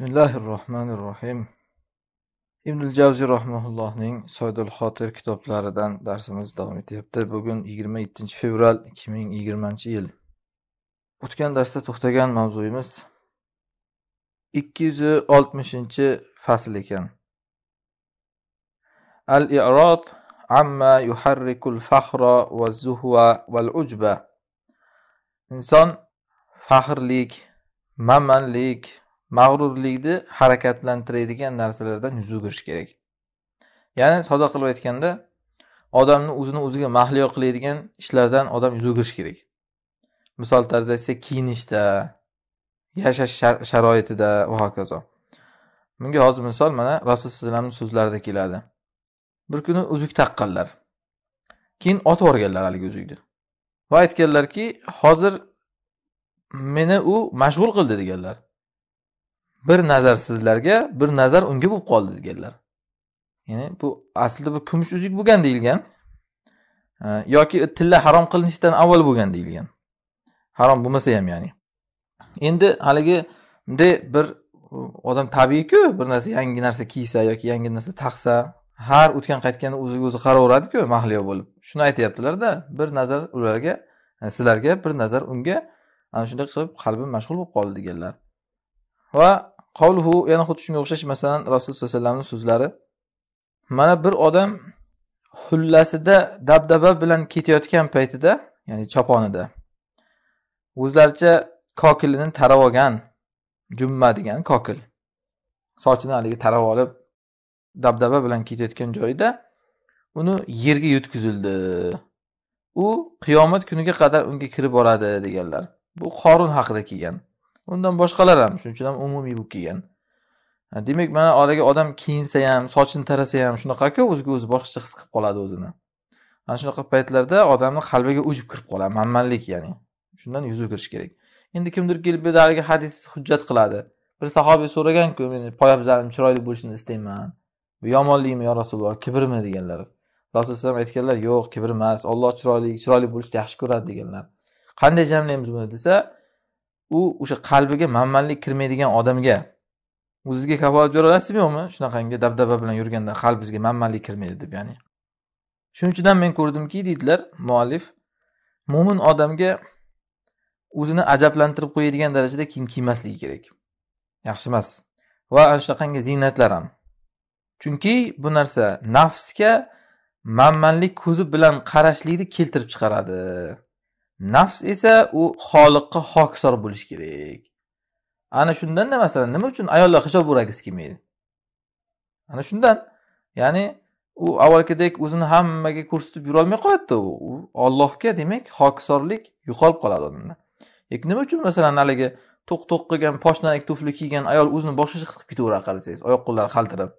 bismillahir ibn javziy rahmaullohning soydul xotir kitoblaridan darsimiz davom etyapti bugun yigirma yettinchi fevral ikki ming yigirmanchi yil o'tgan darsda to'xtagan mavzuyimiz ikki yuz oltmishinchi fasl ekan al irod amma yuharrikul fahro va zuhva val ujba inson faxrlik mamanlik mag'rurlikni harakatlantiradigan narsalardan yuz o'girish kerak ya'ni sodda qilib aytganda odamni o'zini o'ziga mahliyo qiladigan ishlardan odam yuz o'girish kerak misol tarzda aytsak kiyinishda yashash sharoitida va hokazo bunga hozir misol mana rasul alayhi so'zlarida keladi bir kuni uzuk taqqanlar keyin otib yuborganlar haligi uzukni va aytganlarki hozir meni u mashg'ul qildi deganlar bir nazar sizlarga bir nazar unga bo'lib qoldi deganlar ya'ni bu aslida bu kumush uzuk bo'lgan deyilgan e, yoki tilla harom qilinishidan avval bo'lgan deyilgan harom bo'lmasa ham ya'ni endi haligi bunday bir odam tabiiyku bir narsa yangi narsa kiysa yoki yangi narsa taqsa har o'tgan qaytganda o'ziga o'zi qaraveradiku mahliyo bo'lib shuni aytyaptilarda bir nazar ularga sizlarga bir nazar unga ana shunday qilib qalbim mashg'ul bo'lib qoldi deganlar va qavluhu yana xuddi shunga o'xshash masalan rasululloh sallallohu alayhi vasallamni so'zlari mana bir odam hullasida dabdaba bilan ketayotgan paytida ya'ni choponida o'zlaricha kokilini tarab olgan jumma degan kokil sochini haligi tarab olib dabdaba bilan ketayotgan joyida uni yerga yutkizildi u qiyomat kuniga qadar unga kirib boradi deganlar bu qorun haqida kelgan undan boshqalar ham shuning uchun ham umumiy bo'lib kelgan demak mana oraga odam kiyinsa ham sochini tarasa ham shunaqaku o'ziga o'zi boshqacha his qilib qoladi o'zini ana shunaqa paytlarda odamni qalbiga o'jib kirib qoladi manmanlik ya'ni shundan yuz o'girish kerak endi kimdir kelib bu haligi hadis hujjat qiladi bir sahobiy so'raganku men poyabzalim chiroyli bo'lishini istayman bu yomonlikmi yo rasululloh kibrmi deganlar rasululloh alayhi aytganlar yo'q kibr emas olloh chiroyli chiroyli bo'lishni yaxshi ko'radi deganlar qanday jamlaymiz buni desa u o'sha qalbiga manmanlik kirmaydigan odamga o'zizga kafolat bera olasizmi yo'qmi shunaqangi dabdaba bilan yurganda qalbingizga manmanlik kirmaydi deb ya'ni shuning uchun ham men ko'rdimki deydilar muallif mo'min odamga o'zini ajablantirib qo'yadigan darajada kiyim kiymasligi kerak yaxshi emas va ana shunaqangi ziynatlar ham chunki bu narsa nafsga manmanlik ko'zi bilan qarashlikni keltirib chiqaradi nafs esa u xoliqqa hokisor bo'lishi kerak ana shundanda masalan nima uchun ayollar hijob o'ragisi kelmaydi ana shundan ya'ni u avvalgidek o'zini hammaga ko'rsatib yurolmay qoladida u ollohga demak hokisorlik yo'qolib qoladi odamda lekin nima uchun masalan haligi to'q to'q qilgan poshnalik tufli kiygan ayol o'zini boshqacha qilib ketaveradi qarasangiz oyoq qo'llari qaltirab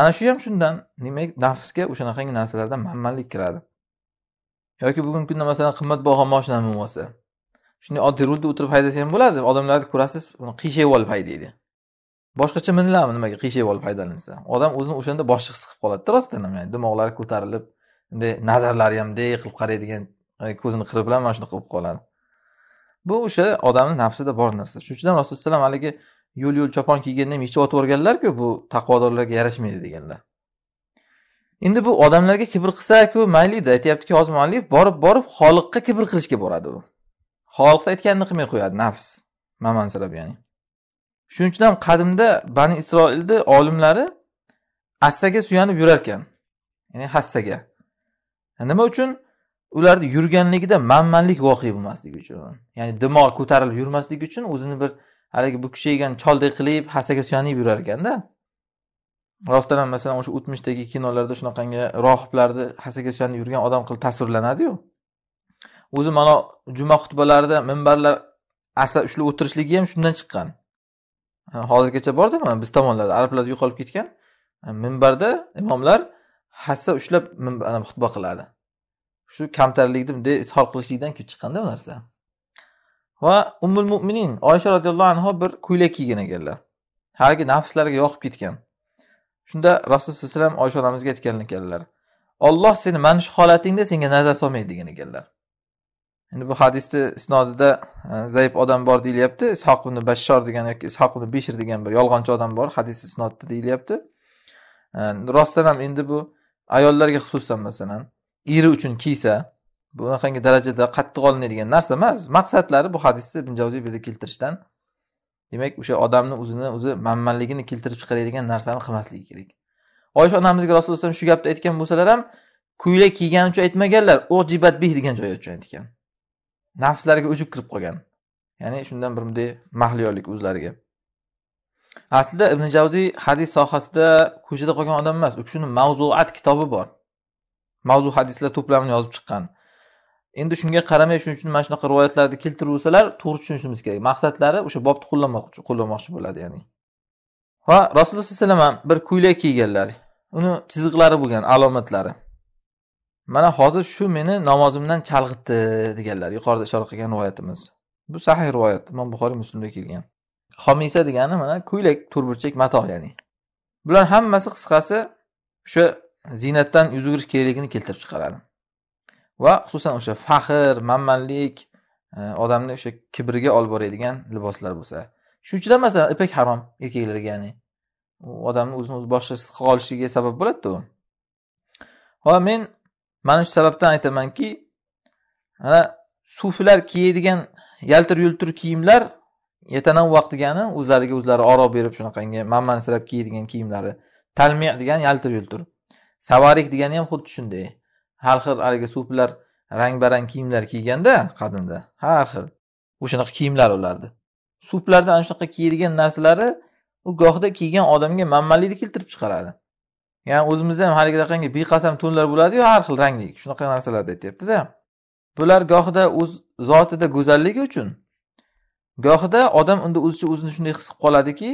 ana shu ham shundan demak nafsga o'shanaqangi narsalardan manmanlik kiradi yoki bugungi kunda masalan qimmatbaho moshinami bo'lmasa shunday oddiy rulda o'tirib haydasa ham bo'ladi odamlarni ko'rasiz qiyshayib olib haydaydi boshqacha miniladimi nimaga qiyshayib olib haydalinsa odam o'zini o'shanda boshliq qilib qoladida rostdan ham dimoqlari ko'tarilib bunday nazarlari ham bunday qilib qaraydigan e, ko'zini qiri bilan mana shunaqa bo'lib qoladi bu o'sha odamni nafsida bor narsa shuning uchun ham rasululloh alayhi vasallam haligi yo'l yo'l chopon kiyganda ham yechib yuborganlarku bu taqvodorlarga yarashmaydi deganlar endi bu odamlarga kibr qilsaku maylida aytyaptiki hozir muallif borib borib xoliqqa kibr qilishga boradi u xoliqni aytganini qilmay qo'yadi nafs mamansirab ya'ni shuning uchun ham qadimda bani isroilni olimlari assaga suyanib yurarkan ya'ni hassaga nima uchun ularni yurganligida manmanlik voqea bo'lmasligi uchun ya'ni dimog'i ko'tarilib yurmasligi uchun o'zini bir haligi bu cholday qilib hassaga suyanib yurar ekanda rostdan ham masalan o'sha o'tmishdagi kinolarda shunaqangi rohiblarni hassakashani yurgan odam qilib tasvirlanadiyu o'zi mana juma xutbalarida minbarlar asa ushlab o'tirishligi ham shundan chiqqan hozirgacha borda mana biz tomonlarda arablarda yo'qolib ketgan minbarda imomlar hassa ushlab xutba qiladi shu kamtarlikni bunday izhor qilishlikdan kelib chiqqanda bu narsa va umul mo'minin oysha roziyallohu anhu bir ko'ylak kiygan ekanlar haligi nafslariga yoqib ketgan Shunda Rasululloh sallallohu alayhi vasallam Oysha onamizga aytgan ekanlar. Alloh seni mana shu holatingda senga nazar solmaydi degan ekanlar. Endi bu hadisni isnodida e, zaif odam bor deyilyapti. Ishoq ibn Bashshor degan yoki Ishoq ibn Bishr degan bir yolg'onchi odam bor, hadis isnodida deyilyapti. E, rostdan ham endi bu ayollarga xususan masalan, eri uchun kiysa, bunaqangi darajada qattiq olinadigan narsa emas. Maqsadlari bu hadisni Ibn Javziy bu yerda keltirishdan demak o'sha odamni o'zini o'zi manmanligini keltirib chiqaradigan narsani qilmasligi kerak oysha onamizga rasululloh alayhi shu gapni aytgan bo'lsalar ham ko'ylak kiygani uchun aytmaganlar ojibat degan joyi uchun aytgan nafslariga o'chib kirib qolgan ya'ni shundan bir bunday mahliyolik o'zlariga aslida ibn javziy hadis sohasida ko'chada qolgan odam emas u kishini mavzuat kitobi bor mavzu hadislar to'plamini yozib chiqqan endi shunga qaramay shuning uchun mana shunaqa rivoyatlarni keltiruvsalar to'g'ri tushunishimiz kerak maqsadlari o'sha bobni qo'llamoqchi qo'llamoqchi bo'ladi ya'ni va rasululloh sallallohu alayhi vasallam bir ko'ylak kiyganlar uni chiziqlari bo'lgan alomatlari mana hozir shu meni namozimdan chalg'itdi deganlar yuqorida ishora qilgan rivoyatimiz bu sahiy rivoyat imom buxoriy muslimda kelgan homisa degani mana ko'ylak to'rburchak mato ya'ni bular hammasi qisqasi o'sha ziynatdan yuz o'girish kerakligini keltirib chiqaradi va xususan o'sha faxr manmanlik e, odamni o'sha kibriga olib boradigan liboslar bo'lsa shuning uchun ham masalan ipak harom erkaklarga ya'ni u odamni o'zini o'zi boshqasiz qolishiga qila olishiga sabab bo'ladida u va men mana shu sababdan aytamanki mana sufilar kiyadigan yaltir yultir kiyimlar vaqt degani o'zlariga o'zlari oro berib shunaqangi manmansirab kiyadigan kiyimlari talmiy degani yaltir yultir savarik degani ham xuddi shunday har xil haligi suflar rang barang kiyimlar kiyganda qadimda har xil o'shanaqa kiyimlar ularni suflarda ana shunaqa kiyilgan narsalari u gohida kiygan odamga manmanlikni keltirib chiqaradi ya'ni o'zimizda ham haligi raqamga beqasam to'nlar bo'ladiyu har xil rangli shunaqa narsalarni aytyaptida bular gohida o'z zotida go'zalligi uchun gohida odam unda o'zicha o'zini shunday his qilib qoladiki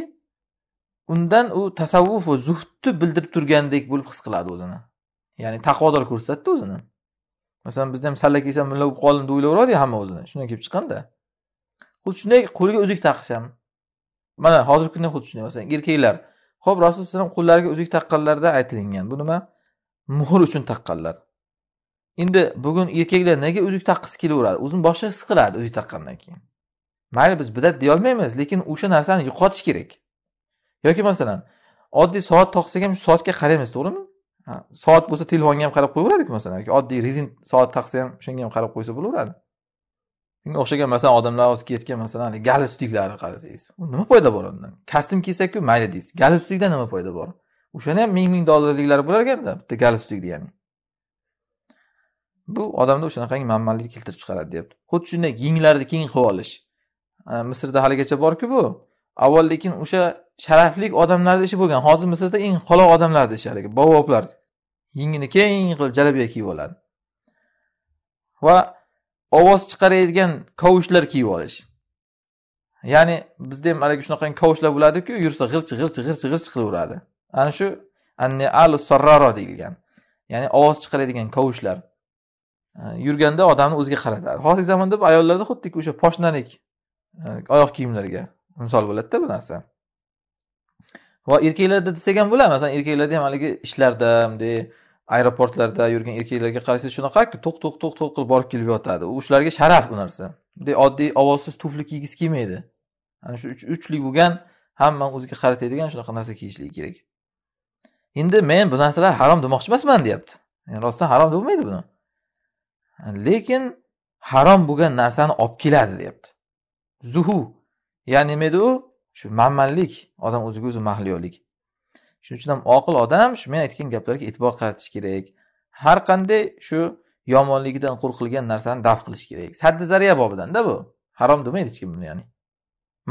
undan u tasavvuf va zuhdni bildirib turgandek bo'lib his qiladi o'zini ya'ni taqvodor ko'rsatdi o'zini masalan bizda ham salla kiysam mulla bo'lib qoldim deb o'ylaveradi hamma o'zini shundan kelib chiqqanda xuddi shunday qo'liga uzuk taqish ham mana hozirgi kunda xuddi shunday masalan erkaklar ho'p rasululloh vasallam qo'llariga uzuk taqqanlarida aytilingan bu nima muhr uchun taqqanlar endi bugun erkaklar nega uzuk taqqisi kelaveradi o'zini boshi his qiladi uzuk taqqandan keyin mayli biz bidat deyolmaymiz lekin o'sha narsani yo'qotish kerak yoki masalan oddiy soat taqsak ham soatga qaraymiz to'g'rimi soat bo'lsa telefonga ham qarab qo'yaveradiku masalan yoki oddiy rezin soat taqsa ham o'shanga ham qarab qo'ysa bo'laveradi shunga o'xshagan masalan odamlar hozir kiyayotgan masalan galstuklarni qarasangiz nima foyda bor undan kostyum kiysaku mayli deysiz galstukdan nima foyda bor o'shani ham ming ming dollarliklar bo'lar ekanda bitta galustik degani bu odamda o'shanaqangi manmanlik keltirib chiqaradi deyapti xuddi shunday yenglarni keng qilib olish misrda haligacha borku bu avval lekin o'sha sharafli odamlarni ishi bo'lgan hozir misrda eng qoloq odamlarni ishi haligi bovoblar yengini keng qilib jalabiya kiyib oladi va ovoz chiqaradigan kovushlar kiyib olish ya'ni bizda ham haligi shunaqa kovushlar bo'ladiku yursa g'irch g'irch g'irch g'irch qilaveradi ana shu al sorraro deyilgan ya'ni ovoz chiqaradigan kovushlar yurganda odamni o'ziga qaratadi hozirgi zamonda ayollarda xuddiki o'sha poshnalik e, oyoq kiyimlarga misol bo'ladida bu narsa va erkaklarda desak ham bo'ladi masalan erkaklarda ham haligi ishlarda bunday aeroportlarda yurgan erkaklarga qarasangiz shunaqa to'q to'q to'q to'q qilib borib kelib yotadi u shularga sharaf bu narsa bunday oddiy ovozsiz tufli kiygisi kelmaydi ana shu uchlik bo'lgan hamma o'ziga qaratadigan shunaqa narsa kiyishligi kerak endi men bu narsalar harom demoqchi emasman deyapti yani rostdan harom deb bo'lmaydi buni lekin harom bo'lgan narsani olib keladi deyapti zuhu ya'ni nima edi u shu manmanlik odam o'ziga o'zi mahliyolik shuning uchun ham oqil odam shu men aytgan gaplarga e'tibor qaratish kerak har qanday shu yomonligidan qo'rqilgan narsani daf qilish kerak saddi zariya bobidanda bu harom demaydi hech kim buni ya'ni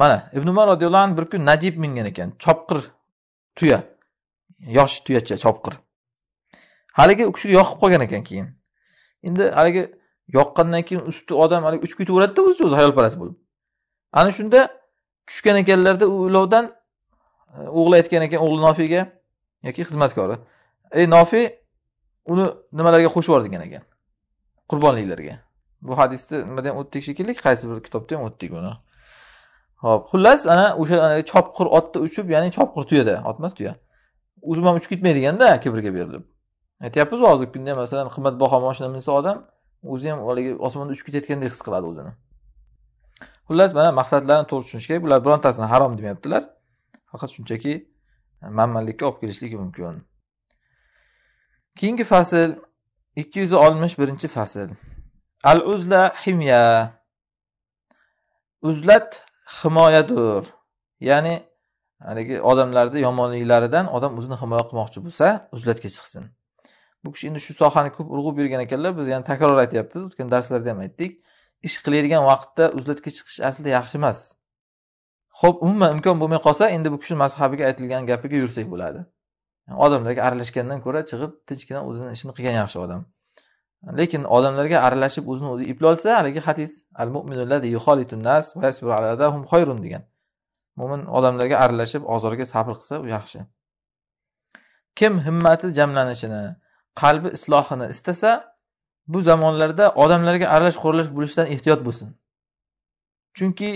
mana ibn umar roziyallohu anhu bir kun najib mingan ekan chopqir tuya yosh tuyacha chopqir haligi u kishiga yoqib qolgan ekan keyin endi haligi yoqqandan keyin usti odam haligi uchib ketaveradida o'zicha o'zi hayolparast bo'lib ana shunda tushgan ekanlarda u ulovdan e, o'g'li aytgan ekan o'g'li nofiyga yoki xizmatkori ey nofiy uni nimalarga qo'shib yubor degan ekan qurbonliklarga bu hadisni nimada ham o'tdik shekilli qaysi bir kitobda ham o'tdik buni ho'p xullas ana o'sha chopqir otda uchib ya'ni chopqir tuyada ot emas tuya o'zim ham uchib ketmaydiganda kibrga berilib aytyapmiz hozirgi kunda masalan qimmatbaho moshinani minsa odam o'zi ham haligi osmonda uchib ketayotgandek his qiladi o'zini xullas mana maqsadlarni to'g'ri tushunish kerak bular birontasini harom demayaptilar faqat shunchaki e, manmanlikka olib kelishligi mumkin keyingi fasl ikki yuz oltmish birinchi fasl al uzla himya uzlat himoyadir ya'ni haligi odamlarni yomonliklaridan odam o'zini himoya qilmoqchi bo'lsa uzlatga chiqsin bu kishi endi shu sohani ko'p urg'u bergan ekanlar biz yana takror aytyapmiz o'tgan darslarda ham aytdik ish qilayotgan vaqtda uzlatga chiqish aslida yaxshi emas ho'p umuman imkon bo'lmay qolsa endi bu kishini mazhabiga aytilgan gapiga yursak bo'ladi odamlarga aralashgandan ko'ra chiqib tinchgina o'zini ishini qilgan yaxshi odam lekin odamlarga aralashib o'zini o'zi iplolsa haligi hadis al nas va degan mo'min odamlarga aralashib ozorga sabr qilsa u yaxshi kim himmati jamlanishini qalbi islohini istasa bu zamonlarda odamlarga aralash-quralash bo'lishdan ehtiyot bo'lsin. Chunki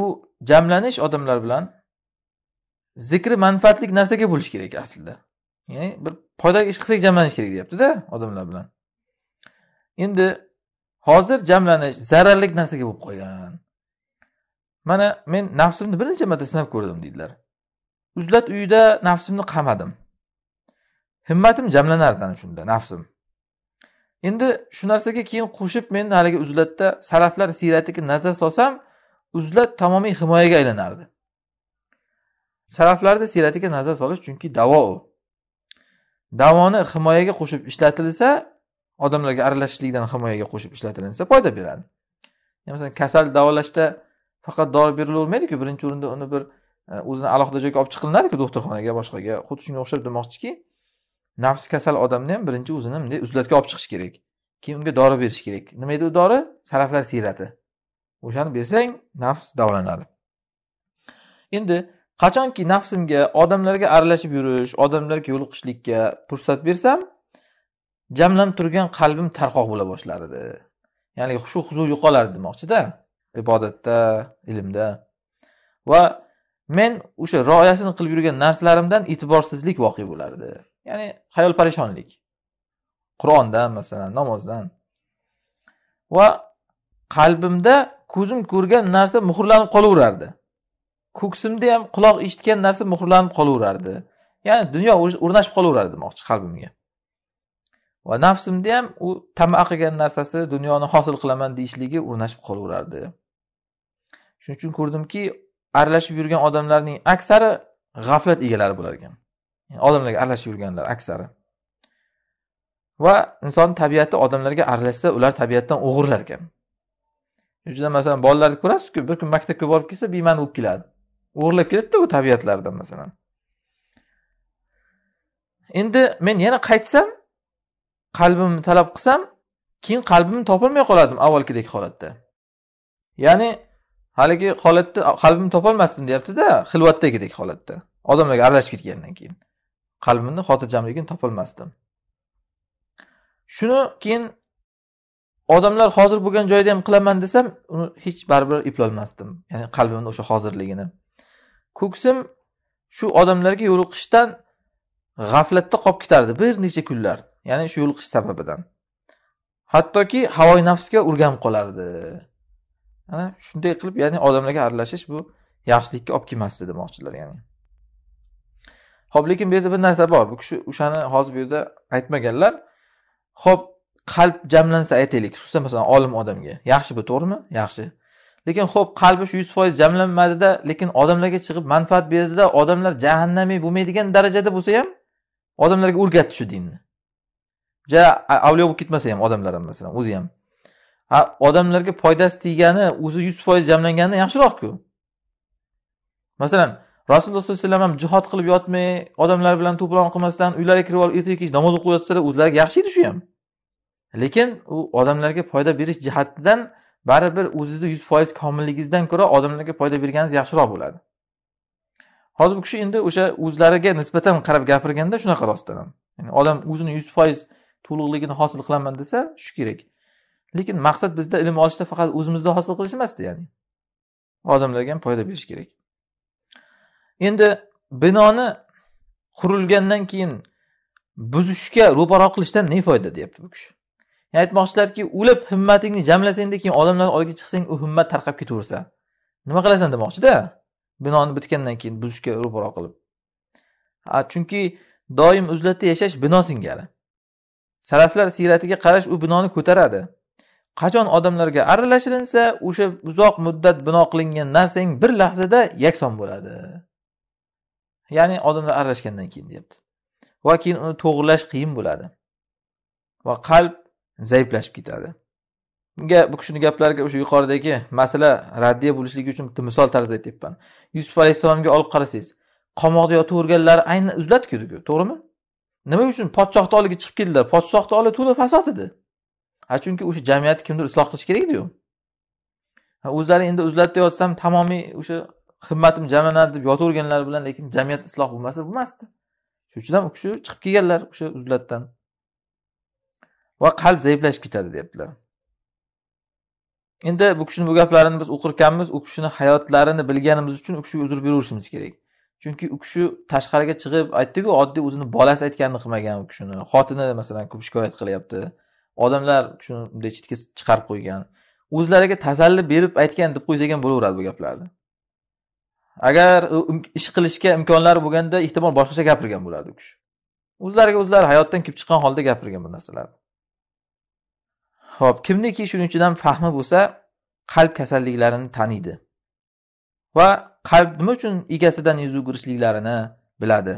u jamlanish odamlar bilan zikri manfaatli narsaga bo'lishi kerak aslida. Ya'ni bir foydali ish qilsak jamlanish kerak deyaptida odamlar bilan. Endi hozir jamlanish zararli narsaga bo'lib qolgan. Mana men nafsimni bir necha marta sinab ko'rdim deydilar. Uzlat uyida nafsimni qamadim. Himmatim jamlanardi ana shunda nafsim. endi shu narsaga keyin qo'shib men haligi uzlatda salaflar siyratiga nazar solsam uzlat tamomiy himoyaga aylanardi salaflarni siyratiga nazar solish chunki davo u davoni himoyaga qo'shib ishlatilsa odamlarga aralashishlikdan himoyaga qo'shib ishlatilinsa foyda beradi masalan kasal davolashda faqat dori berilavermaydiku birinchi o'rinda uni bir e, o'zini alohida joyga olib chiqilinadiku doktorxonaga boshqaga xuddi shunga o'xshab demoqchiki nafsi kasal odamni ham birinchi o'zini bunday uzlatga olib chiqish kerak keyin unga dori berish kerak nima edi u dori saraflar siyrati o'shani bersang nafs davolanadi endi qachonki nafsimga odamlarga aralashib yurish odamlarga yo'liqishlikka fursat bersam jamlanib turgan qalbim tarqoq bo'la boshlar edi ya'ni shu huzur yo'qolardi demoqchida ibodatda ilmda va men o'sha rioyasini qilib yurgan narsalarimdan e'tiborsizlik voqe bo'lardi ya'ni xayolparishonlik qur'ondan masalan namozdan va qalbimda ko'zim ko'rgan narsa muhrlanib qolaverardi ko'ksimda ham quloq eshitgan narsa muhrlanib qolaverardi ya'ni dunyo o'rnashib qolaverardi demoqchi qalbimga va nafsimda ham u tama qilgan narsasi dunyoni hosil qilaman deyishligi o'rnashib qolaverardi shuning uchun ko'rdimki aralashib yurgan odamlarning aksari g'aflat egalari bo'lar ekan odamlarga aralashib yurganlar aksari va inson tabiati odamlarga aralashsa ular tabiatdan o'g'irlar ekan juda masalan bolalarni ko'rasizku bir kun maktabga borib kelsa bema'ni bo'lib keladi o'g'irlab keladida u tabiatlaridan masalan endi men yana qaytsam qalbimni talab qilsam keyin qalbimni topolmay qoladim avvalgidek holatda ya'ni haligi holatda qalbimni topolmasdim deyaptida xilvatdagidek holatda odamlarga aralashib ketgandan keyin qalbimni xotirjamligini topolmasdim shuni keyin odamlar hozir bo'lgan joyda ham qilaman desam uni hech baribir eplolmasdim ya'ni qalbimni o'sha hozirligini ko'ksim shu odamlarga yo'liqishdan g'aflatda qolib ketardi bir necha kunlar ya'ni shu yo'liqish sababidan hattoki havoyi nafsga o'rganib qolardi ana shunday qilib ya'ni odamlarga aralashish bu yaxshilikka olib kelmasdi demoqchilar ya'ni ho'p lekin bu yerda bir narsa bor bu kishi o'shani hozir bu yerda aytmaganlar ho'p qalb jamlansa aytaylik xususan masalan olim odamga yaxshi bu to'g'rimi yaxshi lekin ho'p qalbi shu yuz foiz jamlanmadida lekin odamlarga chiqib manfaat berdida odamlar jahannamiy bo'lmaydigan darajada bo'lsa ham odamlarga o'rgatdi shu dinni ja avliyo bo'lib ketmasa ham odamlar ham masalan o'zi ham odamlarga foydasi tegani o'zi yuz foiz jamlangani yaxshiroqku masalan rasululloh sallallohu alayhi vasallam ham jihod qilib yotmay odamlar bilan to'plon qilmasdan uylariga kirib olib ertaga kech namoz o'qib yotsalar o'zlariga yaxshi edi shu ham lekin u odamlarga foyda berish jihatidan baribir o'zizni yuz foiz komilligingizdan ko'ra odamlarga foyda berganingiz yaxshiroq bo'ladi hozir bu kishi endi o'sha o'zlariga nisbatan qarab gapirganda shunaqa rostdan ham ya'ni odam o'zini yuz foiz to'liqligini hosil qilaman desa shu kerak lekin maqsad bizda ilm olishda faqat o'zimizni hosil qilish emasda ya'ni odamlarga ham foyda berish kerak endi binoni qurilgandan keyin buzishga ro'para qilishdan ne foyda deyapti bu kishi aytmoqchilarki ulab himmatingni jamlasangda keyin odamlarni oldiga chiqsang u himmat tarqab ketaversa nima qilasan demoqchida binoni bitgandan keyin buzishga ro'para qilib chunki doim uzlatda yashash bino singari saraflar siyratiga qarash u binoni ko'taradi qachon odamlarga aralashilinsa o'sha uzoq muddat bino qilingan narsang bir lahzada yakson bo'ladi ya'ni odamlar aralashgandan keyin deyapti va keyin uni to'g'irlash qiyin bo'ladi va qalb zaiflashib ketadi bunga bu kishini gaplariga o'sha yuqoridagi masala raddiya bo'lishligi uchun bitta misol tarzida aytyapman yusuf alayhissalomga olib qarasangiz qamoqda yotaverganlari aynan uzlat to'g'rimi nima uchun podshohni oldiga chiqib keldilar podshohni oldi to'la fasod edi a chunki o'sha jamiyatni kimdir isloh qilish kerak ediyu o'zlari endi uzlatda yotsam tamomiy o'sha himmatim jamlanadi deb yotaverganlari bilan lekin jamiyat isloh bo'lmasa bo'lmasdi shuning uchun ham u kishi chiqib kelganlar o'sha uzlatdan va qalb zaiflashib ketadi deyaptilar endi bu kishini bu gaplarini biz o'qirkanmiz u kishini hayotlarini bilganimiz uchun u kishiga uzr beraverishimiz kerak chunki u kishi tashqariga chiqib aytdiku oddiy o'zini bolasi aytganini qilmagan u kishini xotini masalan ko'p shikoyat qilyapti odamlar shuni bunday chetga chiqarib qo'ygan o'zlariga tasalli berib aytgan deb qo'ysak ham bo'laveradi bu gaplarni agar ish qilishga imkonlari bo'lganda ehtimol boshqacha gapirgan bo'lardi u kishi o'zlariga o'zlari hayotdan kelib chiqqan holda gapirgan bu narsalarni ho'p kimniki shuningchidan fahmi bo'lsa qalb kasalliklarini taniydi va qalb nima uchun egasidan yuz o'girishliklarini biladi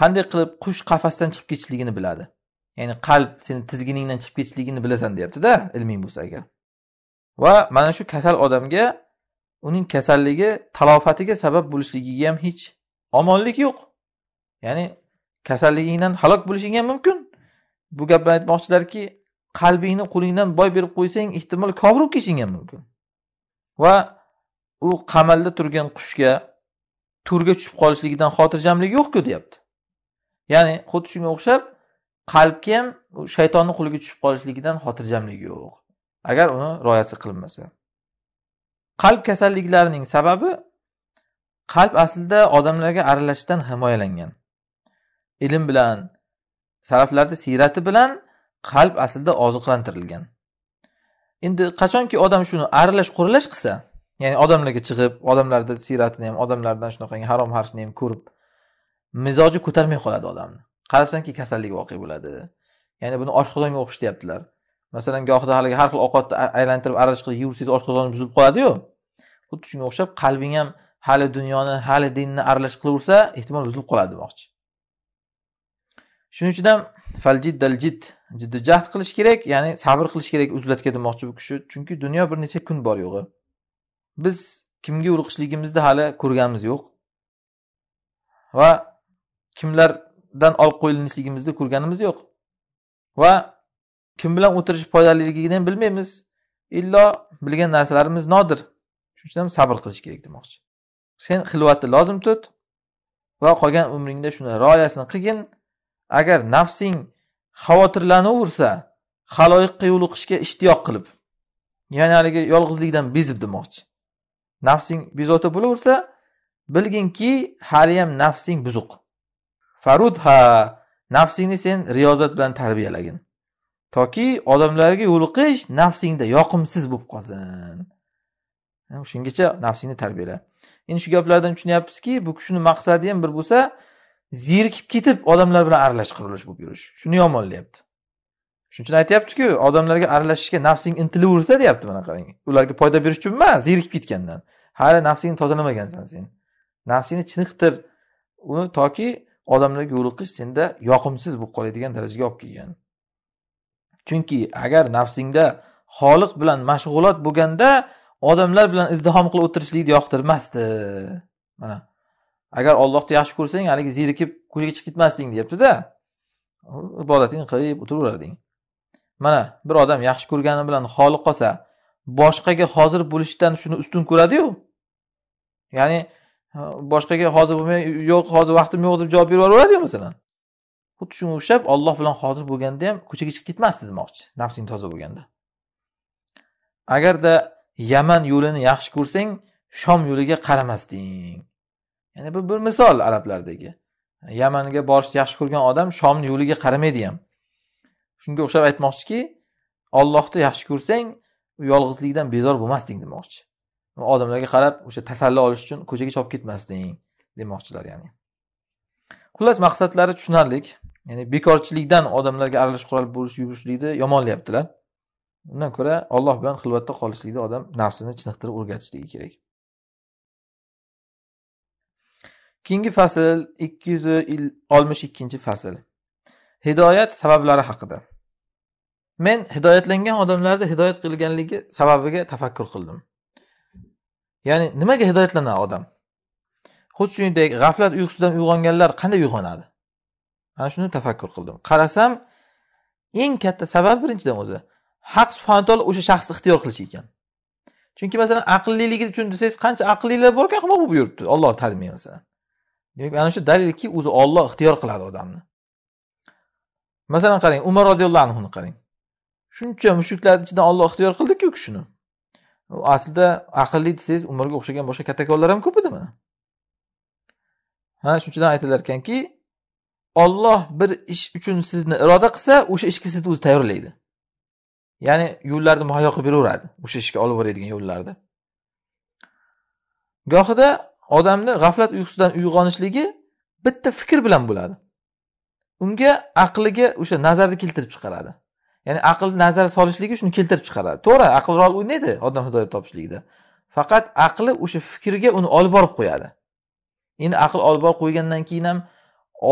qanday qilib qush qafasdan chiqib ketishligini biladi ya'ni qalb seni tizginingdan chiqib ketishligini bilasan deyaptida ilming bo'lsa agar va mana shu kasal odamga uning kasalligi talofatiga sabab bo'lishligiga ham hech omonlik yo'q ya'ni kasalligingdan halok bo'lishing ham mumkin bu gap bilan aytmoqchilarki qalbingni qo'lingdan boy berib qo'ysang ehtimol kofir bo'lib ketishing ham mumkin va u qamalda turgan qushga to'rga tushib qolishligidan xotirjamlik yo'qku deyapti ya'ni xuddi shunga o'xshab qalbga ham shaytonni qo'liga tushib qolishligidan xotirjamlik yo'q agar uni rioyasi qilinmasa qalb kasalliklarining sababi qalb aslida odamlarga aralashishdan himoyalangan ilm bilan saraflarni siyrati bilan qalb aslida oziqlantirilgan endi qachonki odam shuni aralash quralash qilsa ya'ni odamlarga chiqib odamlarni siyratini ham odamlardan shunaqangi harom harishni ham ko'rib mizoji ko'tarmay qoladi odamni qarabsanki kasallik voqe bo'ladi ya'ni buni oshqozonga o'xshatyaptilar masalan gohida haligi har xil ovqatni aylantirib aralash qilib yuvursangiz oshqozon buzilib qoladiyu xuddi shunga o'xshab qalbing ham hali dunyoni hali dinni aralash qilaversa ehtimol buzilib qoladi demoqchi shuning uchun ham faljiddal jid jiddu jahd qilish kerak ya'ni sabr qilish kerak uzlatga demoqchi bu kishi chunki dunyo bir necha kun bor yo'g'i biz kimga yo'liqishligimizni hali ko'rganimiz yo'q va kimlardan olib qo'yilishligimizni ko'rganimiz yo'q va kim bilan o'tirish foydaliligini ham bilmaymiz illo bilgan narsalarimiz nodir Shuning uchun ham sabr qilish kerak demoqchi. Sen xilvatni lozim tut va qolgan umringda shuni rioyasini qilgin. Agar nafsing xavotirlanaversa, haloyiqqa yo'liqishga ishtiyoq qilib, ya'ni haligi yolg'izlikdan bezib demoqchi. Nafsing bezovta bo'laversa, bilginki, haliyam nafsing buzuq. Farudha nafsingni sen riyozat bilan tarbiyalagin. toki odamlarga yo'liqish nafsingda yoqimsiz bo'lib qolsin o'shangacha nafsingni tarbiyala endi shu gaplardan tushunyapmizki bu kishini maqsadi ham bir bo'lsa zerikib ketib odamlar bilan aralash qurilish bo'lib yurish shuni yomonlayapti shuning uchun aytyaptiku odamlarga aralashishga nafsing intilaversa deyapti mana qarang ularga foyda berish uchun emas zerikib ketgandan hali nafsingni tozalamagansan sen nafsingni chiniqtir uni toki odamlarga yo'liqish senda yoqimsiz bo'lib qoladigan darajaga olib kelgan chunki agar nafsingda xoliq bilan mashg'ulot bo'lganda odamlar bilan izdihom qilib o'tirishlikni yoqtirmasdi mana agar ollohni yaxshi ko'rsang haligi zerikib ko'chaga chiqib ketmasding deyaptida ibodatingni qilib o'tiraverding mana bir odam yaxshi ko'rgani bilan xoli qolsa boshqaga hozir bo'lishdan shuni ustun ko'radiyu ya'ni boshqaga hozir bo'lmay yo'q hozir vaqtim yo'q deb javob berib yuboraveradiyu masalan xuddi shunga o'xshab olloh bilan hozir bo'lganda ham ko'chaga chiqib ketmasdi demoqchi nafsing toza bo'lganda agarda yaman yo'lini yaxshi ko'rsang shom yo'liga qaramasding ya'ni bu bir misol arablardagi yamanga borishni yaxshi ko'rgan odam shomni yo'liga qaramaydi ham shunga o'xshab aytmoqchiki ollohni yaxshi ko'rsang u yolg'izlikdan bezor bo'lmasding demoqchi odamlarga qarab o'sha tasalli olish uchun ko'chaga chopib ketmasding demoqchilar ya'ni xullas maqsadlari tushunarli ya'ni bekorchilikdan odamlarga aralashib quralib bo'lish yurishlikni yomonlayaptilar Undan ko'ra Alloh bilan xilvatda qolishlikda odam nafsini chiniqtirib o'rgatishligi kerak. Keyingi fasl 262-fasl. Hidoyat sabablari haqida. Men hidoyatlangan odamlarda hidoyat qilganligi sababiga tafakkur qildim. Ya'ni nimaga hidoyatlanadi odam? Xuddi shuningdek, g'aflat uyqusidan uyg'onganlar qanday uyg'onadi? Ana shuni tafakkur qildim. Qarasam, eng katta sabab birinchidan o'zi haq subhana taolo o'sha shaxs ixtiyor qilishi ekan chunki masalan aqlliligi desangiz qancha aqllilar borki ahmoq bo'lib yuribdi olloh tadmiy masalan demak ana shu dalilki o'zi olloh ixtiyor qiladi odamni masalan qarang umar roziyallohu anhuni qarang shuncha mushuklarni ichidan olloh ixtiyor qildiku kishini aslida aqlli desangiz umarga o'xshagan boshqa kattakonlar ham ko'p edi mana ha uchun aytilar ekanki olloh bir ish uchun sizni iroda qilsa o'sha ishga sizni o'zi tayyorlaydi ya'ni yo'llarni muhayyo qilib beraveradi o'sha ishga olib boradigan yo'llarni gohida odamni g'aflat uyqusidan uyg'onishligi bitta fikr bilan bo'ladi unga aqliga o'sha nazarni keltirib chiqaradi ya'ni aql nazar solishligi shuni keltirib chiqaradi to'g'ri aql rol o'ynaydi odam hidoyat topishlikda faqat aqli o'sha fikrga uni olib borib qo'yadi endi aql olib borib qo'ygandan keyin ham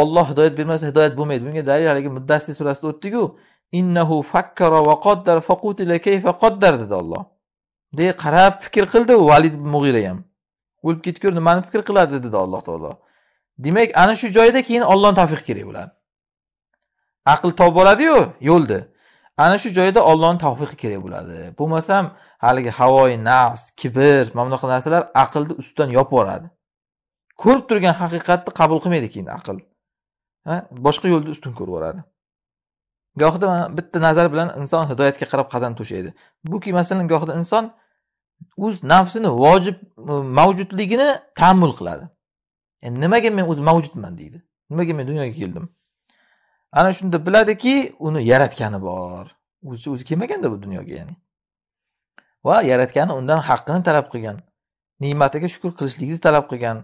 olloh hidoyat bermasa hidoyat bo'lmaydi bunga dalil haligi muddasi surasida o'tdiku innahu fakkara va qoddar faqutila kayfa qaddar dedi Alloh. De qarab fikr qildi Valid Mughira ham. O'lib ketgur nimani fikr qiladi dedi Alloh taolo. Demak, ana shu joyda keyin Allohning tavfiq kerak bo'ladi. Aql topib oladi-yu yo'lda. Ana shu joyda Allohning tavfiqi kerak bo'ladi. Bo'lmasam haligi havoi nafs, kibr, mana bunaqa narsalar aqlni ustidan yopib yuboradi. Ko'rib turgan haqiqatni qabul qilmaydi keyin aql. Ha, boshqa yo'lni ustun ko'rib yuboradi. gohida mana bitta nazar bilan inson hidoyatga qarab qadam to'shaydi buki masalan gohida inson o'z nafsini vojib e, mavjudligini taammul qiladi yani nimaga men o'zi mavjudman deydi nimaga men dunyoga keldim ana shunda biladiki uni yaratgani bor o'zicha o'zi kelmaganda bu dunyoga ya'ni va yaratgani undan haqqini talab qilgan ne'matiga shukur qilishlikni talab qilgan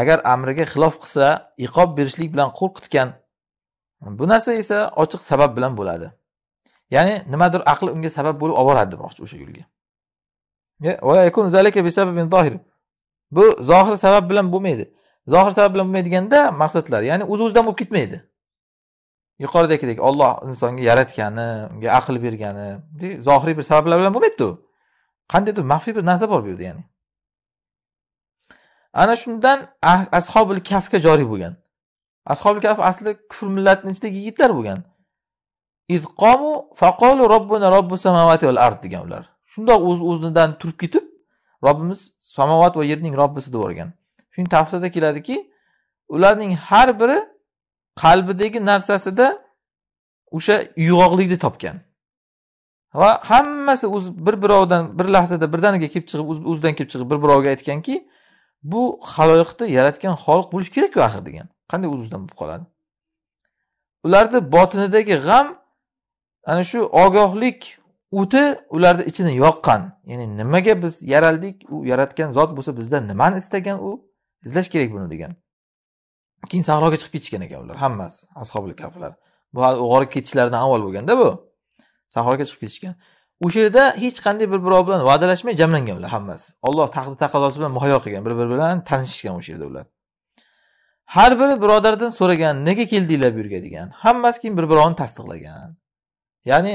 agar amriga xilof qilsa iqob berishlik bilan qo'rqitgan bu narsa esa ochiq sabab bilan bo'ladi ya'ni nimadir aqli unga sabab bo'lib olib boradi demoqchi o'sha yo'lga bu zohir sabab bilan bo'lmaydi zohir sabab bilan bo'lmaydiganda maqsadlar ya'ni o'z o'zidan bo'lib ketmaydi yuqoridagidek olloh insonga yaratgani unga aql bergani zohiriy bir sabablar bilan bo'lmaydida u qandaydir maxfiy bir narsa bor bu yerda ya'ni ana shundan ashobil kafga joriy bo'lgan ashobi kaf asli kufr millatini ichidagi yigitlar bo'lgan izqomu faqolu robbuna robbu samovati val ard degan ular shundoq o'z o'zidan turib ketib robbimiz samovat va yerning robbisi deb yuborgan shuning tafsirda keladiki ularning har biri qalbidagi narsasida o'sha uyg'oqlikni topgan va hammasi o'zi bir birovdan bir lahzada birdaniga kelib chiqib o'zidan kelib chiqib bir birovga aytganki bu haloyiqni yaratgan xoliq bo'lishi kerakku axir degan qanday o'zidan bo'lib qoladi ularni botinidagi g'am ana shu ogohlik o'ti ularni ichini yoqqan ya'ni nimaga biz yaraldik u yaratgan zot bo'lsa bizdan nimani istagan u izlash kerak buni degan keyin sahroga chiqib ketishgan ekan ular hammasi ashobil kaflar bu g'orib ketishlaridan avval bo'lganda bu sahroga chiqib ketishgan o'sha yerda hech qanday bir biri bilan va'dalashmay jamlangan ular hammasi olloh taqdir taqazosi bilan muhayyo qilgan bir biri bilan tanishishgan o'sha yerda ular har biri birodardan so'ragan nega keldinglar bu yerga degan hammasi keyin bir birovini tasdiqlagan ya'ni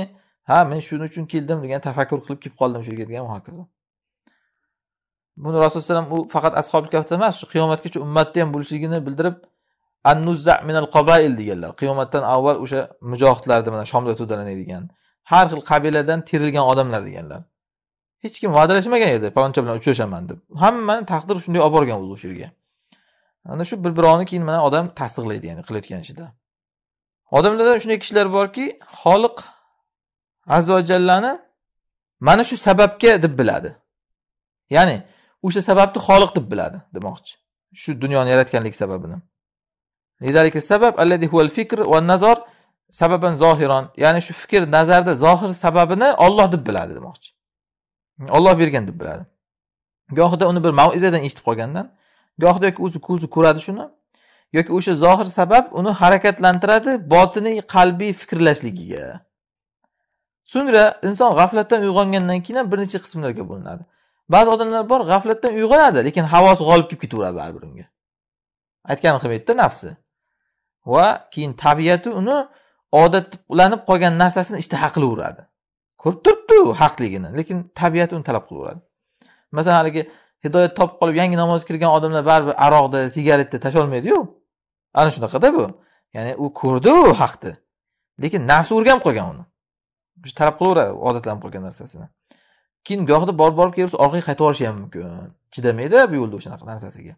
ha men shuning uchun keldim degan tafakkur qilib kelib qoldim shu yerga degan va hokazo buni rasululloh alayhi vasallam u faqat ashobi kafda emas shu qiyomatgacha ummatda ham bo'lishligini bildirib annuzza minal qabail deganlar qiyomatdan avval o'sha mujohidlarni mana shomda to'dalanadigan har xil qabiladan terilgan odamlar deganlar hech kim va'dalashmagan edi paloncha bilan uchrashaman deb hammani taqdir shunday olib borgan o'zi o'sha yerga ana shu bir birovni keyin mana odam tasdiqlaydi ya'ni qilayotgan ishida odamlarda shunday kishilar borki xoliq azza mana shu sababga deb biladi ya'ni o'sha sababni xoliq deb biladi demoqchi shu dunyoni yaratganlik sababini sabab fikr va nazar sababan zohiron ya'ni shu fikr nazarda zohir sababini olloh deb biladi demoqchi olloh bergan deb biladi gohida uni bir maizadan eshitib qolgandan gohida o'zi ko'zi ko'radi shuni yoki o'sha zohir sabab uni harakatlantiradi botiniy qalbiy fikrlashligiga so'ngra inson g'aflatdan uyg'ongandan keyin ham bir necha qismlarga bo'linadi ba'zi odamlar bor g'aflatdan uyg'onadi lekin havosi g'olib kelib ketaveradi baribir unga aytganini qilmaydida nafsi va keyin tabiati uni odatlanib qolgan narsasini ishtaha qilaveradi ko'rib turibdi u haqligini lekin tabiat uni talab qilaveradi masalan haligi hidoyat topib qolib yangi namozga kirgan odamlar baribir aroqni sigaretni tashlolmaydiyu ana shunaqada bu ya'ni u ko'rdi u haqni lekin nafsi o'rganib qolgan uni shu talab qilaveradi odatlanib qolgan narsasini keyin gohida borib borib kelib orqaga qaytib yuborishi ham mumkin chidamaydi bu yo'lda o'shanaqa narsasiga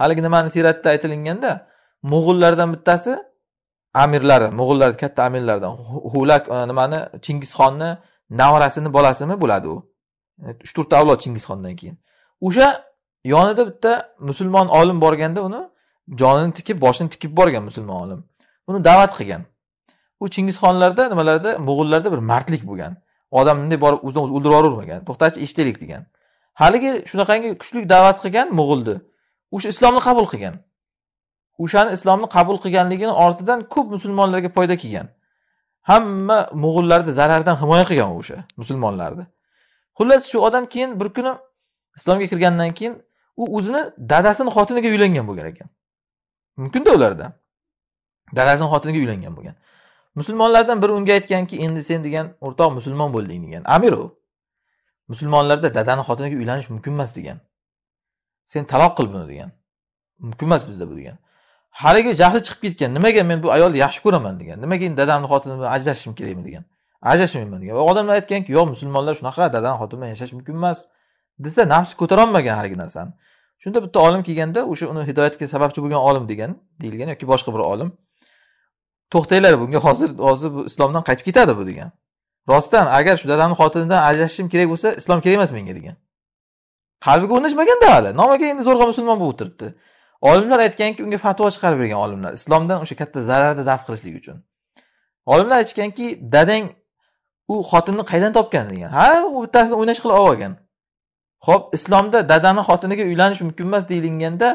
haligi nimani siyratda aytilinganda mo'g'ullardan bittasi amirlari mo'g'ullarni katta amirlaridan hulak nimani chingizxonni navrasini bolasimi bo'ladi u uch to'rtta avlod chingizxondan keyin o'sha yonida bitta musulmon olim borganda uni jonini tikib boshini tikib borgan musulmon olim uni da'vat qilgan u chingizxonlarda nimalarda mo'g'ullarda bir mardlik bo'lgan odam bunday borib o'zidan o'zi o'ldiravermagan to'xtatchi eshitaylik degan haligi shunaqangi kuchli da'vat qilgan mo'g'ulni o'sha islomni qabul qilgan o'shani islomni qabul qilganligini ortidan ko'p musulmonlarga foyda kelgan hamma mo'g'ullarni zarardan himoya qilgan o'sha musulmonlarni xullas shu odam keyin bir kuni islomga kirgandan keyin u o'zini dadasini xotiniga uylangan bo'lgan ekan mumkinda ularda dadasini xotiniga uylangan bo'lgan musulmonlardan biri unga aytganki endi sen degan o'rtoq musulmon bo'lding degan amir u musulmonlarda dadani xotiniga uylanish mumkin emas degan sen taloq qil buni degan mumkin emas bizda bu degan haligi jahli chiqib ketgan nimaga men bu ayolni yaxshi ko'raman degan nimaga endi dadamni xotini bilan ajrashishim kerakmi degan ajrashmayman degan va odamlar aytganki yo'q musulmonlar shunaqa dadan xotin bilan yashash mumkin emas desa nafsi ko'tarolmagan haligi narsani shunda bitta olim kelganda o'sha uni hidoyatga sababchi bo'lgan olim degan deyilgan yoki boshqa bir olim to'xtanglar bunga hozir hozir bu islomdan qaytib ketadi bu degan rostdan agar shu dadamni xotinidan ajrashishim kerak bo'lsa islom kerak emas menga degan qalbiga o'rnashmaganda hali nomaga endi zo'rg'a musulmon bo'lib o'tiribdi olimlar aytganki unga fatvo chiqarib bergan olimlar islomdan o'sha katta zararni daf qilishlik uchun olimlar aytishganki dadang u xotinni qayerdan topgan degan ha u bittasini o'ynash qilib olib olgan ho'p islomda dadani xotiniga uylanish mumkin emas deyilganda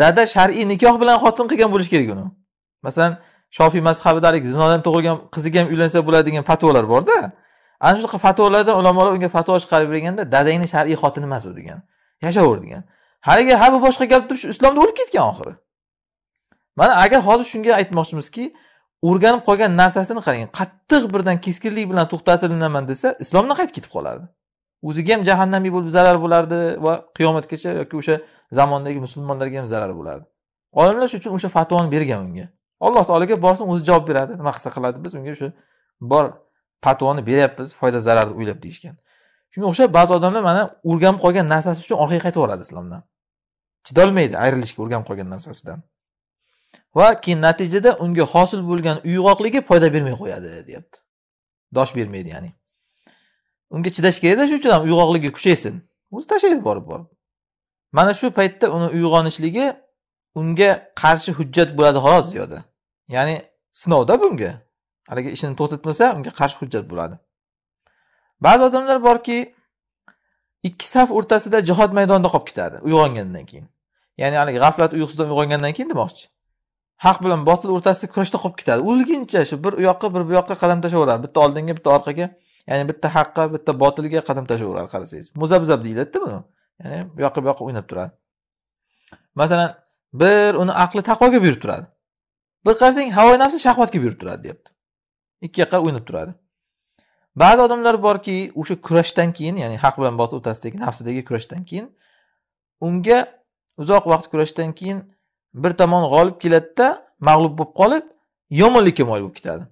dada shar'iy nikoh bilan xotin qilgan bo'lishi kerak uni masalan shofiy mazhabida haligi zinodan tug'ilgan qiziga ham uylansa bo'ladi degan fatvolar borda ana shunaqa fatvolardan ulamolar unga fatvo chiqarib berganda dadangni shar'iy xotini emas u degan yashaver degan haligi ha bu boshqa gap turib shu islomda o'lib ketgan oxiri mana agar hozir shunga aytmoqchimizki o'rganib qolgan narsasini qarang qattiq birdan keskinlik bilan to'xtatilinaman desa islomdan qaytib ketib qolardi o'ziga ham jahannamiy bo'lib zarar bo'lardi va qiyomatgacha yoki o'sha zamondagi musulmonlarga ham zarar bo'lardi olimlar shuning uchun o'sha fatvoni bergan unga alloh taologa borsin o'zi javob beradi nima qilsa qiladi biz unga o'sha bor fatvoni beryapmiz foyda zararni o'ylab deyishgan shunga o'xshab ba'zi odamlar mana o'rganib qolgan narsasi uchun orqaga qaytib yuboradi islomdan chidolmaydi ayrilishga o'rganib qolgan narsasidan va keyin natijada unga hosil bo'lgan uyg'oqligi foyda bermay qo'yadi deyapti dosh bermaydi ya'ni unga chidash kerakda shuning uchun ham uyg'oqligi kuchaysin o'zi tashlaydi borib borib mana shu paytda uni uyg'onishligi unga qarshi hujjat bo'ladi xolos ziyoda ya'ni sinovda bunga haligi ishini to'xtatmasa unga qarshi hujjat bo'ladi ba'zi odamlar borki ikki saf o'rtasida jihod maydonida qolib ketadi uyg'ongandan keyin ya'ni haligi g'aflat uyqusidan uyg'ongandan keyin demoqchi haq bilan botil o'rtasida kurashda qolib ketadi o'lguncha shu bir u yoqqa bir bu yoqqa qadam tashlayveradi bitta oldinga bitta orqaga ya'ni bitta haqqa bitta botilga qadam tashlayveradi qarasangiz muzabzab deyiladida buni ya'ni bu yoqqa bu yoqqa o'ynab turadi masalan bir uni aqli taqvoga buyurib turadi bir qarasang havo nafsi shahvatga buyurib turadi deyapti ikki yoqqa o'ynab turadi ba'zi odamlar borki o'sha kurashdan keyin ya'ni haq bilan botil o'rtasidagi nafsidagi kurashdan keyin unga uzoq vaqt kurashdan keyin bir tomon g'olib keladida mag'lub bo'lib qolib yomonlikka moyil bo'lib ketadi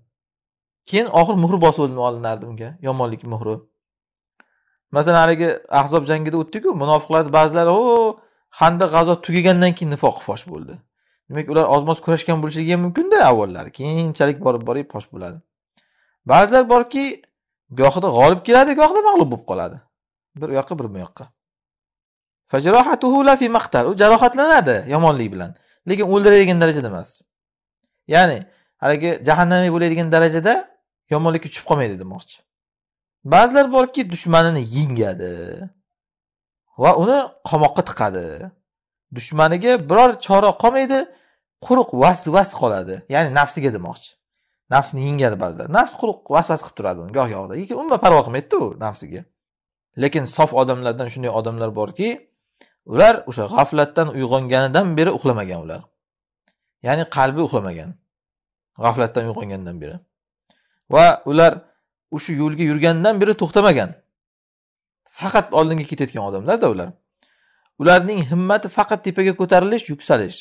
keyin oxiri muhr bosib olinardi unga yomonlik muhri masalan haligi ahzob jangida o'tdiku munofiqlarni ba'zilari o handaq g'azo tugagandan keyin nifoq fosh bo'ldi demak ular oz moz kurashgan bo'lishligi ham mumkinda avvallari keyinchalik borib borib fosh bo'ladi ba'zilar borki gohida g'olib keladi gohida mag'lub bo'lib qoladi bir u yoqqa bir bu yoqqa u jarohatlanadi yomonlik bilan lekin o'ldiradigan darajada emas ya'ni haligi jahannamiy bo'ladigan darajada yomonlikka tushib qolmaydi demoqchi ba'zilar borki dushmanini yengadi va uni qamoqqa tiqadi dushmaniga biror chora qolmaydi quruq vasvas qoladi ya'ni nafsiga demoqchi nafsni yengadi ba'zilar nafs quruq vasvas qilib turadi uni goh gohida lekin umuman parvo qilmaydida u nafsiga lekin sof odamlardan shunday odamlar borki ular o'sha g'aflatdan uyg'onganidan beri uxlamagan ular ya'ni qalbi uxlamagan g'aflatdan uyg'ongandan beri va ular o'sha yo'lga yurgandan beri to'xtamagan faqat oldinga ketayotgan odamlarda ular ularning himmati faqat tepaga ko'tarilish yuksalish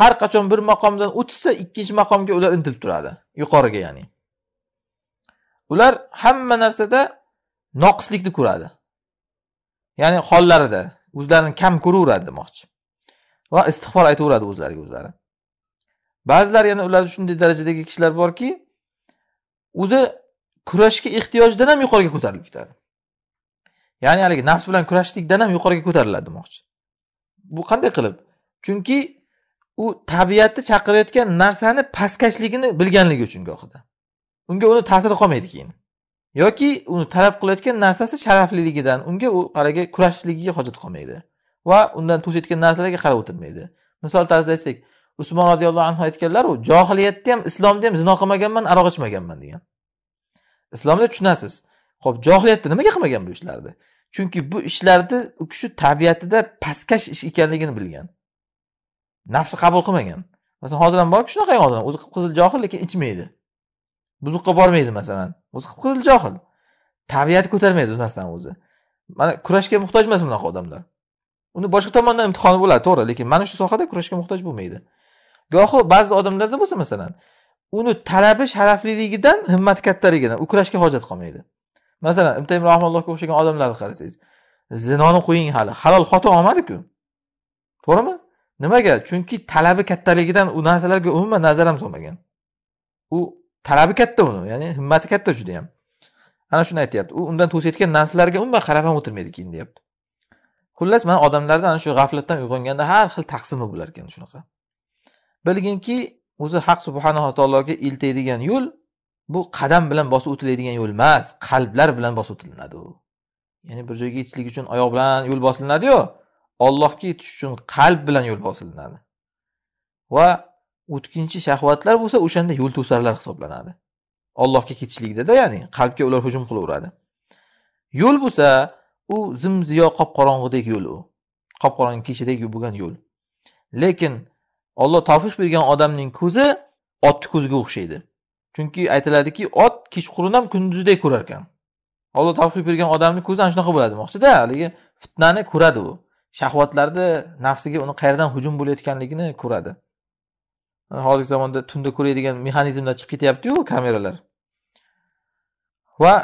har qachon bir maqomdan o'tsa ikkinchi maqomga ular intilib turadi yuqoriga ya'ni ular hamma narsada noqislikni ko'radi ya'ni hollarida o'zlarini kam ko'raveradi demoqchi va istig'for aytaveradi o'zlariga o'zlari ba'zilar yana ular shunday darajadagi kishilar borki o'zi kurashga ehtiyojdan ham yuqoriga ko'tarilib ketadi ya'ni haligi nafs bilan kurashishlikdan ham yuqoriga ko'tariladi demoqchi bu qanday qilib chunki u tabiatni chaqirayotgan narsani pastkashligini bilganligi uchun gohida unga uni ta'siri qolmaydi keyin yoki uni talab qilayotgan narsasi sharafliligidan unga u qaraga kurashishligiga hojat qolmaydi va undan to'sayotgan narsalarga qarab o'tirmaydi misol tarzida aytsak usmon roziyallohu anhu aytganlar johiliyatda ham islomda ham zino qilmaganman aroq ichmaganman degan islomda tushunasiz ho'p johiliyatda nimaga qilmagan bu ishlarni chunki bu ishlarni u kishi tabiatida pastkash ish ekanligini bilgan nafsi qabul qilmagan masalan hozir ham borku shunaqa odam o'zi qizil johil lekin ichmaydi buzuqqa bormaydi masalan o'zi qip qizil johil tabiati ko'tarmaydi u narsani o'zi mana kurashga muhtoj emas bunaqa odamlar uni boshqa tomondan imtihoni bo'ladi to'g'ri lekin mana shu sohada kurashga muhtoj bo'lmaydi gohi ba'zi odamlarda bo'lsa masalan uni talabi sharafliligidan himmati kattaligidan u kurashga hojat qolmaydi masalan ibtaim rahmallohga o'xshagan odamlarni qarasangiz zinoni qo'ying hali halol xotin olmadiku to'g'rimi nimaga chunki talabi kattaligidan u narsalarga umuman ham solmagan u talabi katta uni ya'ni himmati katta juda ham ana shuni aytyapti u undan to'sayotgan narsalarga umuman qarab ham o'tirmaydi keyin deyapti xullas mana odamlarda ana shu g'aflatdan uyg'onganda har xil taqsimi bo'lar ekan shunaqa bilginki o'zi haq subhanava taologa iltaydigan yo'l bu qadam bilan bosib o'tiladigan yo'l emas qalblar bilan bosib o'tilinadi u ya'ni bir joyga yetishlik uchun oyoq bilan yo'l bosilinadiyu ollohga yetish uchun qalb bilan yo'l bosilinadi va o'tkinchi shahvatlar bo'lsa o'shanda yo'l to'sarlar hisoblanadi allohga ketishlikdada ya'ni qalbga ular hujum qilaveradi yo'l bo'lsa u zim ziyo qop qorong'idek yo'l u qop qorong'i kechadek bo'lgan yo'l lekin olloh tavfiq bergan odamning ko'zi otni ko'ziga o'xshaydi chunki aytiladiki ot kechqurun ham kunduzday ko'rar ekan olloh tavfiq bergan odamni ko'zi ana shunaqa bo'ladi demoqchida haligi fitnani ko'radi u shahvatlarni nafsiga uni qayerdan hujum bo'layotganligini ko'radi hozirgi zamonda tunda ko'radigan mexanizmlar chiqib ketyaptiyu kameralar va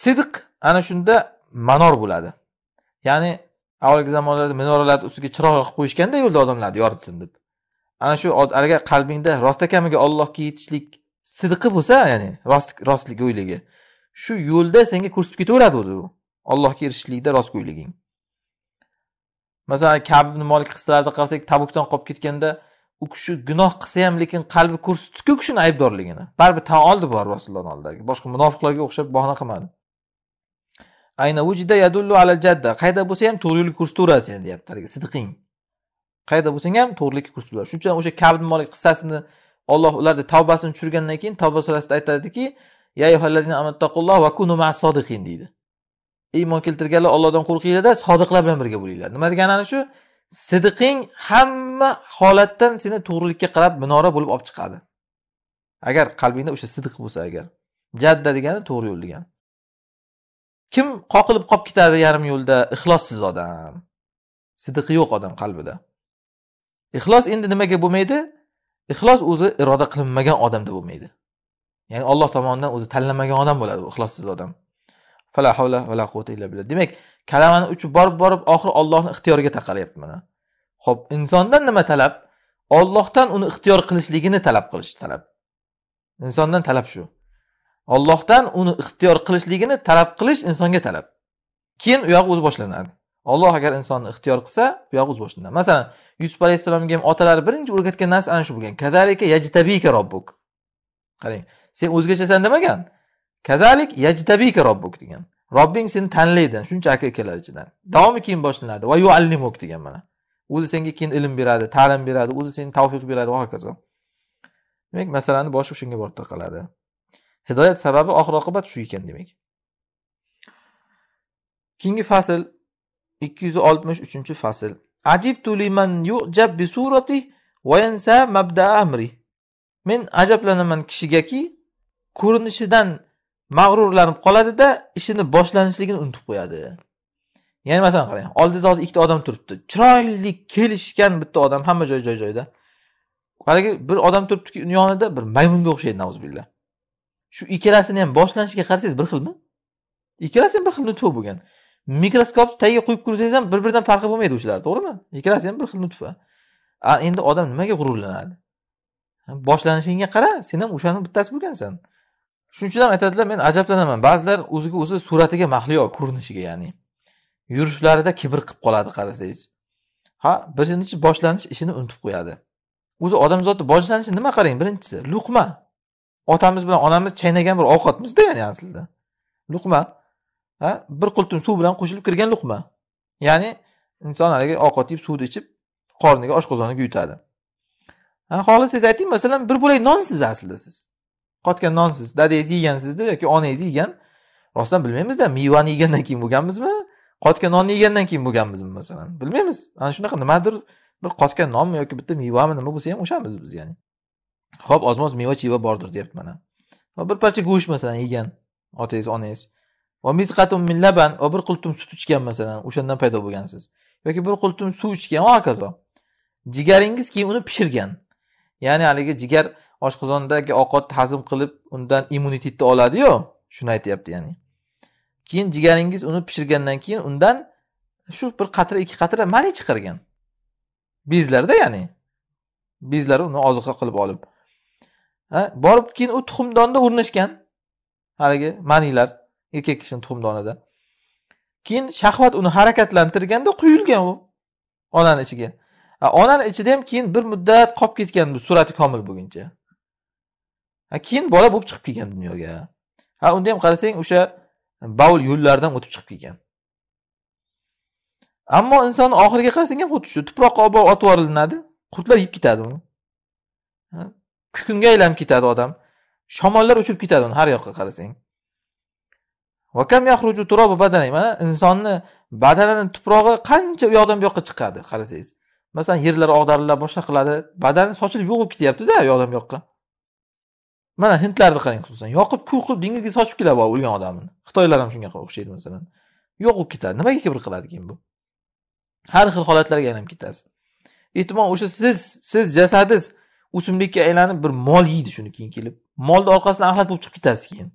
sidq ana shunda manor bo'ladi ya'ni avvalgi zamonlarda minoralar ustiga chiroq yoqib qo'yishganda yo'lda odamlarni yoritsin deb ana shu agar qalbingda rostakamiga ollohga yetishlik sidqi bo'lsa ya'ni rostgo'yligi shu yo'lda senga ko'rsatib ketaveradi o'zi u allohga erishishlikda rostgo'yliging masalan kabi ibn molik qissalarida qarasak tabukdan qolib ketganda u kishi gunoh qilsa ham lekin qalbi ko'rsatdiku u kishini aybdorligini baribir tan oldi bor rasulullohni oldidagi boshqa munofiqlarga o'xshab bahona qilmadi ayna vujida yadullu ala jadda qayerda bo'lsa ham to'g'rilik ko'rsataveradi seni deyapti haligi sidqing qayerda bo'lsang ham to'g'rilikni ko'rsataveradi shuning uchun o'sha kabd molik qissasini olloh ularni tavbasini tushirgandan keyin tavba surasida aytadiki deydi iymon keltirganlar ollohdan qo'rqinglarda sodiqlar bilan birga bo'linglar nima degani ana shu sidiqing hamma holatdan seni to'g'rilikka qarab minora bo'lib olib chiqadi agar qalbingda o'sha sidiq bo'lsa agar jadda degani to'g'ri yo'l degani kim qoqilib qolib ketadi yarim yo'lda ixlossiz odam sidiqi yo'q odam qalbida ixlos endi nimaga bo'lmaydi ixlos o'zi iroda qilinmagan odamda bo'lmaydi ya'ni alloh tomonidan o'zi tanlamagan odam bo'ladi u ixlossiz odam fala illa billah demak kalamani uchi borib borib oxiri ollohni ixtiyoriga taqalyapti mana ho'p insondan nima talab ollohdan uni ixtiyor qilishligini talab qilish talab insondan talab shu ollohdan uni ixtiyor qilishligini talab qilish insonga talab keyin u yog'i o'zi boshlanadi olloh agar insonni ixtiyor qilsa u yog'i o'zi boshlanadi masalan yusuf alayhissalomga ham otalari birinchi o'rgatgan narsa ana shu bo'lgan kazalika yajtabika robbuk qarang sen o'zgachasan demagan kazalik yajtabika robbuk degan robbing seni tanlaydi shuncha aka ukalar ichidan davomi keyin boshlanadi va yuallimuk degan mana o'zi senga keyin ilm beradi ta'lim beradi o'zi senga tavfiq beradi va hokazo demak masalani boshi o'shanga borib taqaladi hidoyat sababi oxir oqibat shu ekan demak keyingi fasl ikki yuz oltmish uchinchi fasl ajibtu yujab bi surati va yansa mabda amri men ajablanaman kishigaki ko'rinishidan mag'rurlanib qoladida ishini boshlanishligini unutib qo'yadi ya'ni masalan qarang oldingizda hozir ikkita odam turibdi chiroyli kelishgan bitta odam hamma joy joy joyida haligi bir odam turibdiki uni yonida bir maymunga o'xshaydi nauzbillah shu ikkalasini ham boshlanishiga qarasangiz bir xilmi ikkalasi ham bir xil nutfa bo'lgan mikroskopni tagiga qo'yib ko'rsangiz ham bir biridan farqi bo'lmaydi o'shalar to'g'rimi ikkalasi ham bir xil nutfa a endi odam nimaga g'ururlanadi boshlanishingga qara sen ham o'shani bittasi bo'lgansan shuning uchun ham aytadilar men ajablanaman ba'zilar o'ziga o'zi suratiga mahliyo ko'rinishiga ya'ni yurishlarida kibr qilib qoladi qarasangiz ha birinchi boshlanish ishini unutib qo'yadi o'zi odamzodni boshlanishi nima qarang birinchisi luqma otamiz bilan onamiz chaynagan bir ovqatmizda ya'ni aslida luqma ha bir qultum suv bilan qo'shilib kirgan luqma ya'ni inson haligi ovqat yeb suvni ichib qorniga oshqozoniga yutadi xohlasangiz ayting masalan bir bo'lak nonsiz aslida siz qotgan nonsiz dadangiz yegansizda yoki onangiz yegan rostdan bilmaymizda mevani yegandan keyin bo'lganmizmi qotgan nonni yegandan keyin bo'lganmizmi masalan bilmaymiz ana shunaqa nimadir bir qotgan nonmi yoki bitta mevami nima bo'lsa ham o'shamiz biz ya'ni ho'p moz meva cheva bordir deyapti mana va bir parcha go'sht masalan yegan otangiz onangiz va misqatun min laban va bir qultum sut ichgan masalan o'shandan paydo bo'lgansiz yoki bir qultum suv ichgan va hokazo jigaringiz keyin uni pishirgan ya'ni haligi jigar oshqozondagi ovqatni hazm qilib undan immunitetni oladiyu shuni aytyapti ya'ni keyin jigaringiz uni pishirgandan keyin undan shu bir qatra ikki qatra mani chiqargan bezlarda ya'ni bezlari uni oziqa qilib olib ha borib keyin u tuxumdonda o'rnashgan haligi manilar erkak kishini tuxumdonida keyin shahvat uni harakatlantirganda quyilgan u onani ichiga onani ichida ham keyin bir muddat qolib ketgan bu surati komil bo'lguncha keyin bola bo'lib chiqib kelgan dunyoga ha unda ham qarasang o'sha bavul yo'llaridan o'tib chiqib kelgan ammo inson oxiriga qarasang ham xuddi shu tuproqqa olib borib otib yuborilinadi qurtlar yeb ketadi uni kukunga aylanib ketadi odam shamollar uchirib ketadi uni har yoqqa qarasang mana insonni badanini tuprog'i qancha u yoqdan bu yoqqa chiqadi qarasangiz masalan yerlar og'darilib boshqa qiladi badani sochilib yo'q bo'lib ketyaptida u yoqdan bu yoqqa mana hindlarni qarang xususan yoqib kul qilib dengizga sochib keladi boy o'lgan odamni xitoylar ham shunga o'xshaydi masalan yo'q bo'lib ketadi nimaga kibr qiladi keyin bu har xil holatlarga aylanib ketasiz ehtimol o'sha siz siz jasadiz o'simlikka aylanib bir mol yeydi shuni keyin kelib molni orqasidan axlat bo'lib chiqib ketasiz keyin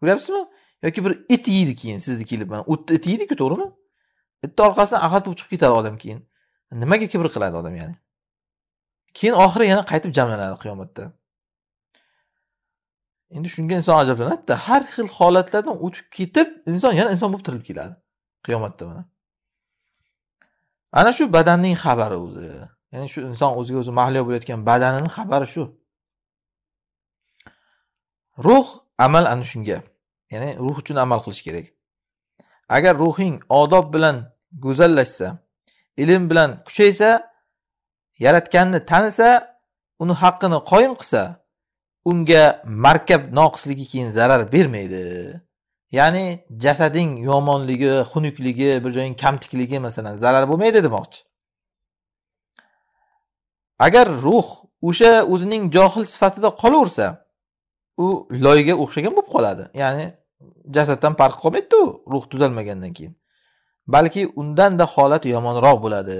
ko'ryapsizmi yoki bir it yeydi keyin sizni kelib mana o'tni it yeydiku to'g'rimi itni orqasidan axlat bo'lib chiqib ketadi odam keyin nimaga kibr qiladi odam ya'ni keyin oxiri yana qaytib jamlanadi qiyomatda endi shunga inson ajablanadida har xil holatlardan o'tib ketib inson yana inson bo'lib tirilib keladi qiyomatda mana ana shu badanning xabari o'zi ya'ni shu inson o'ziga o'zi mahliyo bo'layotgan badanini xabari shu ruh amal ana shunga ya'ni ruh uchun amal qilish kerak agar ruhing odob bilan go'zallashsa ilm bilan kuchaysa yaratganni tanisa uni haqqini qoyim qilsa unga markab noqisligi keyin zarar bermaydi ya'ni jasading yomonligi xunukligi bir joying kamtikligi masalan zarar bo'lmaydi demoqchi agar ruh o'sha o'zining johil sifatida qolaversa u loyga o'xshagan bo'lib qoladi ya'ni jasaddan farqi qolmaydida u ruh tuzalmagandan keyin balki undanda holat yomonroq bo'ladi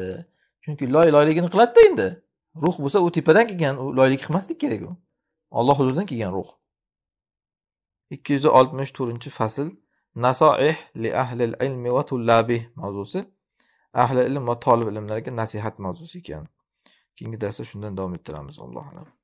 chunki loy loyligini qiladida endi ruh bo'lsa u tepadan kelgan u loylik qilmaslik kerak u Alloh huzuridan kelgan ruh. 264-fasl Nasoih li ahlil ilmi va tullabi mavzusi ahli ilm va tolib ilmlarga nasihat mavzusi ekan. Keyingi darsda shundan davom ettiramiz, Alloh alam.